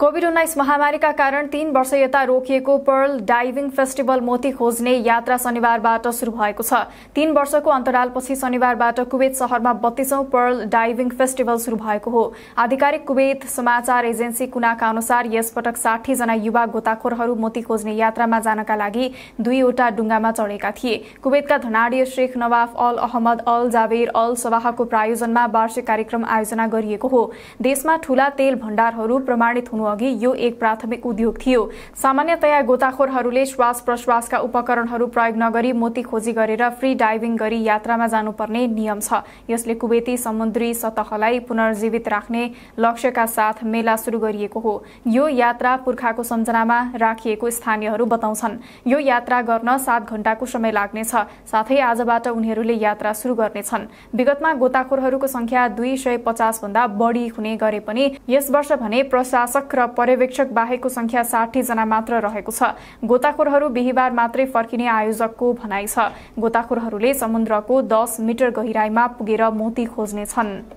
covid उन्नाइस महामारीका कारण तीन वर्ष यता रोकिएको पर्ल डाइभिङ फेस्टिभल मोती खोज्ने यात्रा शनिबारबाट सुरु भएको छ तीन वर्षको अन्तरालपछि शनिबारबाट कुवेत शहरमा बत्तीसौं पर्ल डाइभिङ फेस्टिभल सुरु भएको हो आधिकारिक कुवेत समाचार एजेन्सी कुनाका अनुसार यसपटक साठीजना युवा गोताखोरहरू मोती खोज्ने यात्रामा जानका लागि दुईवटा डुङ्गामा चढेका थिए कुवेतका धनाडीय Sheikh Nawaf Al Ahmad Al Jaber Al सवाहको प्रायोजनमा वार्षिक कार्यक्रम आयोजना गरिएको हो देशमा ठूला तेल भण्डारहरू प्रमाणित हुनु अघि यो एक प्राथमिक उद्योग थियो सामान्यतया गोताखोरहरूले श्वास प्रश्वासका उपकरणहरू प्रयोग नगरी मोती खोजी गरेर फ्री डाइभिङ गरी यात्रामा जानुपर्ने नियम छ यसले कुवेती समुद्री सतहलाई पुनर्जीवित राख्ने लक्ष्यका साथ मेला सुरु गरिएको हो यो यात्रा पुर्खाको सम्झनामा राखिएको स्थानीयहरू बताउँछन् यो यात्रा गर्न सात घण्टाको समय लाग्नेछ साथै आजबाट उनीहरूले यात्रा सुरु गर्नेछन् विगतमा गोताखोरहरूको संख्या दुई सय पचास भन्दा बढी हुने गरे पनि यस वर्ष भने प्रशासक र र पर्यवेक्षक बाहेकको संख्या साठी जना मात्र रहेको छ गोताखोरहरू बिहिबार मात्रै फर्किने आयोजकको भनाइ छ गोताखोरहरूले समुद्रको दस मिटर गहिराईमा पुगेर मोती खोज्नेछन्